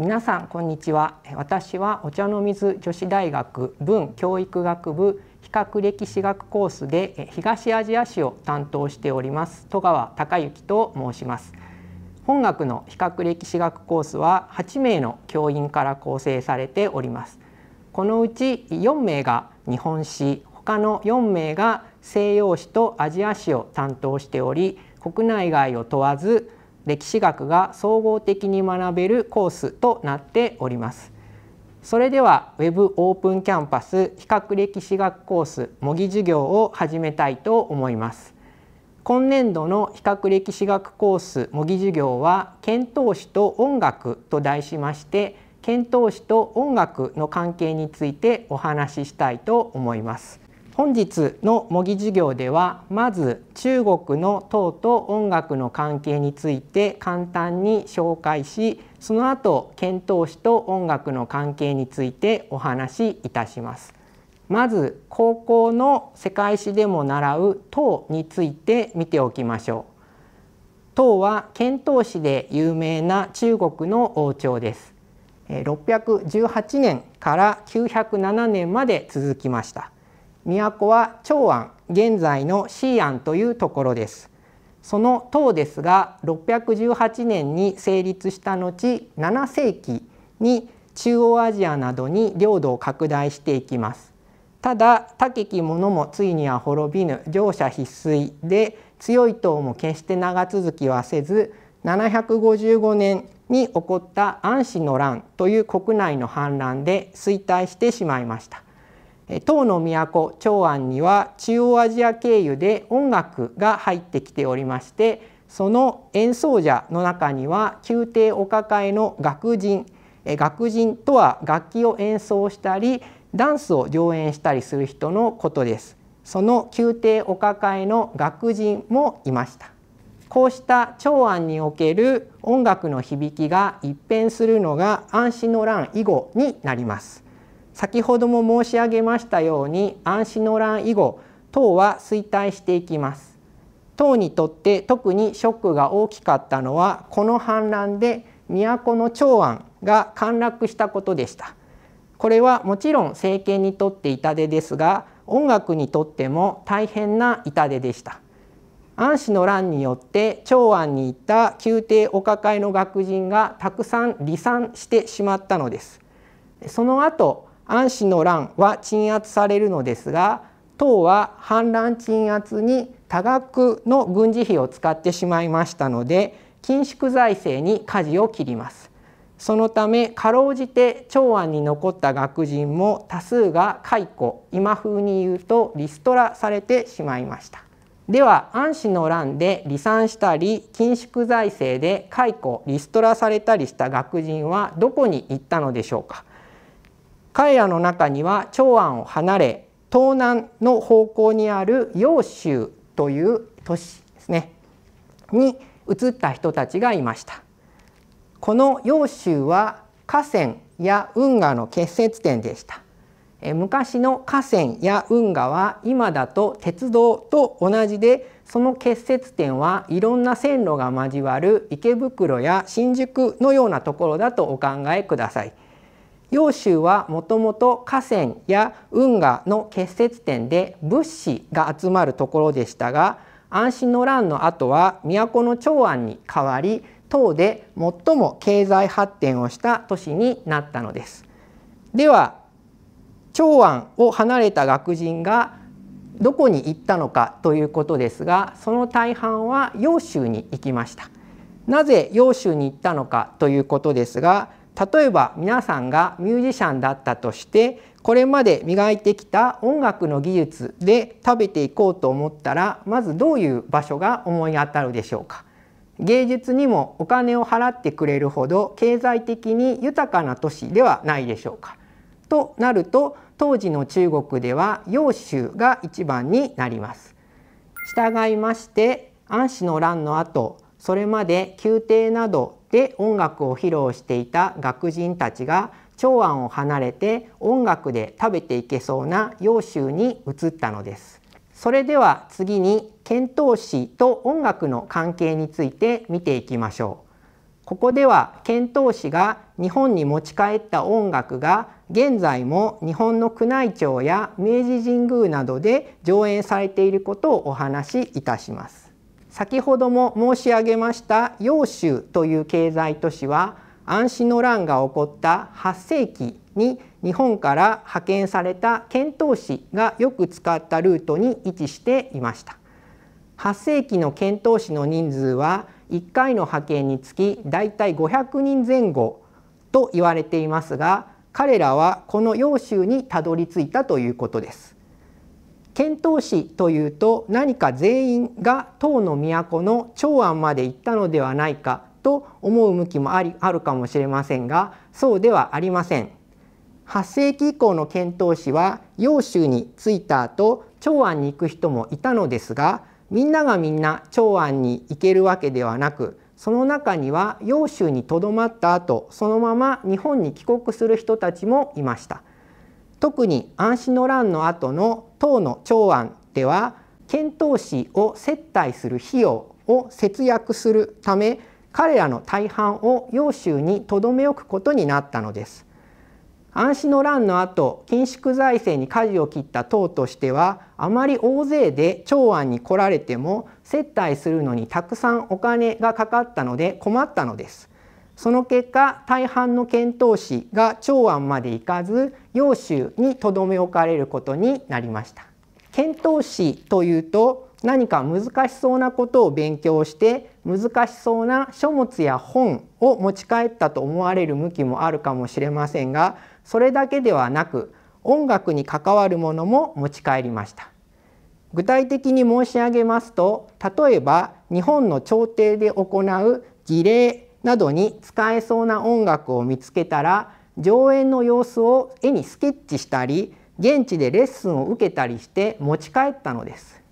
皆さんこんにちは私はお茶の水女子大学文教育学部比較歴史学コースで東アジア史を担当しております戸川孝之と申します本学の比較歴史学コースは8名の教員から構成されておりますこのうち4名が日本史他の4名が西洋史とアジア史を担当しており国内外を問わず歴史学が総合的に学べるコースとなっておりますそれでは Web オープンキャンパス比較歴史学コース模擬授業を始めたいと思います今年度の比較歴史学コース模擬授業は遣唐使と音楽と題しまして遣唐使と音楽の関係についてお話ししたいと思います本日の模擬授業ではまず中国の唐と音楽の関係について簡単に紹介しその後遣唐使と音楽の関係についてお話しいたしますまず高校の世界史でも習う唐について見ておきましょう。唐は遣唐使で有名な中国の王朝です。618年から907年まで続きました。都は長安、現在の西安というところです。その唐ですが618年に成立した後7世紀に中央アジアなどに領土を拡大していきます。ただ高き者もついには滅びぬ乗車必衰で強い党も決して長続きはせず755年に起こった安氏の乱という国内の反乱で衰退してしまいました。唐の都長安には中央アジア経由で音楽が入ってきておりましてその演奏者の中には宮廷お抱えの楽人楽人とは楽器を演奏したりダンスを上演したりする人のことですその宮廷お抱えの楽人もいましたこうした長安における音楽の響きが一変するのが安心の乱以後になります先ほども申し上げましたように安心の乱以後唐は衰退していきます唐にとって特にショックが大きかったのはこの反乱で都の長安が陥落したことでしたこれはもちろん政権にとって痛手ですが音楽にとっても大変な痛手でした。安氏の乱によって長安に行った宮廷お抱えの学人がたくさん離散してしまったのです。その後安氏の乱は鎮圧されるのですが唐は反乱鎮圧に多額の軍事費を使ってしまいましたので緊縮財政に舵を切ります。そのためかろうじて長安に残った学人も多数が解雇今風に言うとリストラされてしまいましたでは安氏の乱で離散したり緊縮財政で解雇リストラされたりした学人はどこに行ったのでしょうか彼らの中には長安を離れ東南の方向にある揚州という都市ですねに移った人たちがいましたこの揚州は河川や運河の結節点でした昔の河川や運河は今だと鉄道と同じでその結節点はいろんな線路が交わる池袋や新宿のようなところだとお考えください。揚州はもともと河川や運河の結節点で物資が集まるところでしたが安心の乱の後は都の長安に変わり等で最も経済発展をした都市になったのですでは長安を離れた学人がどこに行ったのかということですがその大半は揚州に行きましたなぜ揚州に行ったのかということですが例えば皆さんがミュージシャンだったとしてこれまで磨いてきた音楽の技術で食べていこうと思ったらまずどういう場所が思い当たるでしょうか芸術にもお金を払ってくれるほど経済的に豊かな都市ではないでしょうか。となると当時の中国では揚州が一番になります。従いまして安氏の乱の後それまで宮廷などで音楽を披露していた学人たちが長安を離れて音楽で食べていけそうな揚州に移ったのです。それでは次に遣唐使と音楽の関係について見ていきましょう。ここでは遣唐使が日本に持ち帰った音楽が現在も日本の宮内庁や明治神宮などで上演されていることをお話しいたします。先ほども申し上げました揚州という経済都市は安心の乱が起こった8世紀に日本から派遣された遣唐使がよく使ったルートに位置していました8世紀の遣唐使の人数は1回の派遣につきだいたい500人前後と言われていますが彼らはこの揚州にたどり着いたということです遣唐使というと何か全員が唐の都の長安まで行ったのではないかと思う向きもありあるかもしれませんがそうではありません。8世紀以降の遣唐使は揚州に着いた後長安に行く人もいたのですがみんながみんな長安に行けるわけではなくその中には揚州にとどまった後そのまま日本に帰国する人たちもいました特に安史の乱の後の唐の長安では遣唐使を接待する費用を節約するため彼らの大半を揚州にとどめ置くことになったのです。安史の乱の後緊縮財政に舵を切った党としてはあまり大勢で長安に来られても接待するのにたくさんお金がかかったので困ったのです。その結果大半の遣唐使が長安まで行かず揚州にとどめ置かれることになりました。遣唐使というと何か難しそうなことを勉強して難しそうな書物や本を持ち帰ったと思われる向きもあるかもしれませんがそれだけではなく音楽に関わるものも持ち帰りました具体的に申し上げますと例えば日本の朝廷で行う儀礼などに使えそうな音楽を見つけたら上演の様子を絵にスケッチしたり現地でレッスンを受けたりして持ち帰ったのです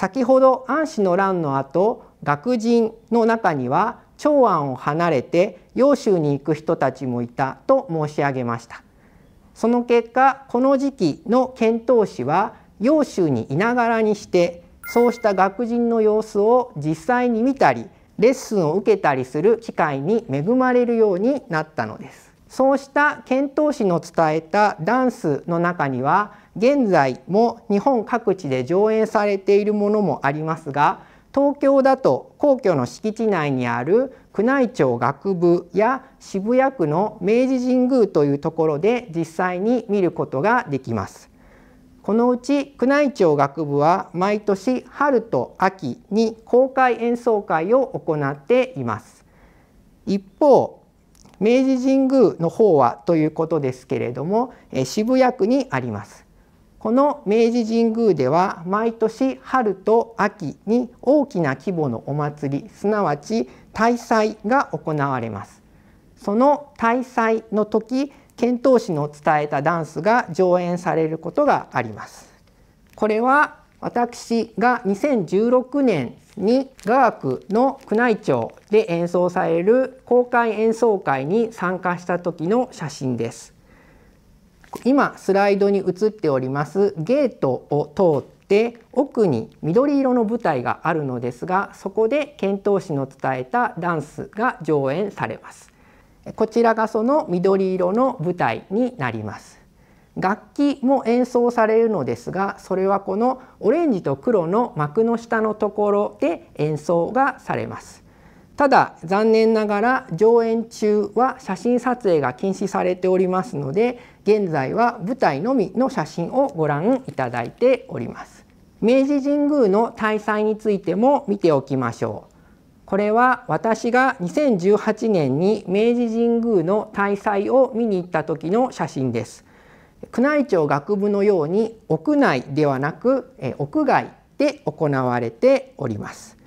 先ほど安氏の乱の後学人の中には長安を離れて揚州に行く人たちもいたと申し上げましたその結果この時期の遣唐使は揚州にいながらにしてそうした学人の様子を実際に見たりレッスンを受けたりする機会に恵まれるようになったのですそうした遣唐使の伝えたダンスの中には現在も日本各地で上演されているものもありますが東京だと皇居の敷地内にある宮内庁学部や渋谷区の明治神宮というところで実際に見ることができます。このうち宮内庁学部は毎年春と秋に公開演奏会を行っています。一方明治神宮の方はということですけれども渋谷区にあります。この明治神宮では毎年春と秋に大きな規模のお祭りすなわち大祭が行われますその大祭の時遣唐使の伝えたダンスが上演されることがありますこれは私が2016年に雅楽の宮内庁で演奏される公開演奏会に参加した時の写真です今スライドに映っておりますゲートを通って奥に緑色の舞台があるのですがそこで遣唐使の伝えたダンスが上演されますこちらがその緑色の舞台になります楽器も演奏されるのですがそれはこのオレンジと黒の幕の下のところで演奏がされますただ残念ながら上演中は写真撮影が禁止されておりますので現在は舞台のみの写真をご覧いただいております明治神宮の大祭についても見ておきましょうこれは私が2018年に明治神宮の大祭を見に行った時の写真です宮内庁学部のように屋内ではなく屋外で行われております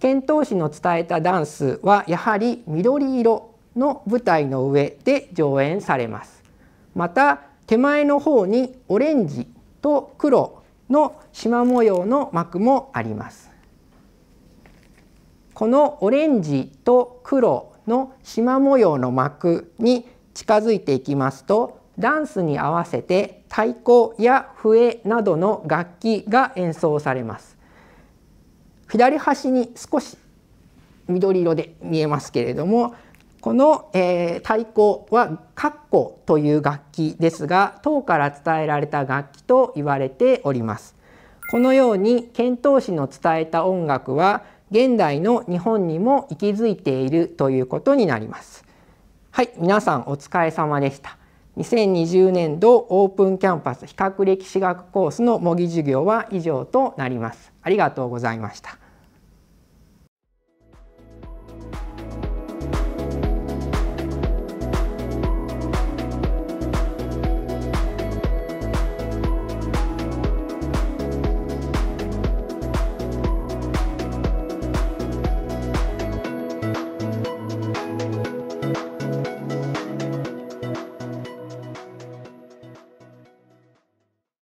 遣唐使の伝えたダンスはやはり緑色の舞台の上で上演されますまた手前の方にオレンジと黒の縞模様の膜もありますこのオレンジと黒の縞模様の膜に近づいていきますとダンスに合わせて太鼓や笛などの楽器が演奏されます左端に少し緑色で見えますけれどもこの、えー、太鼓はカッコという楽器ですが唐から伝えられた楽器と言われておりますこのように遣唐使の伝えた音楽は現代の日本にも息づいているということになりますはい皆さんお疲れ様でした2020年度オープンキャンパス比較歴史学コースの模擬授業は以上となりますありがとうございました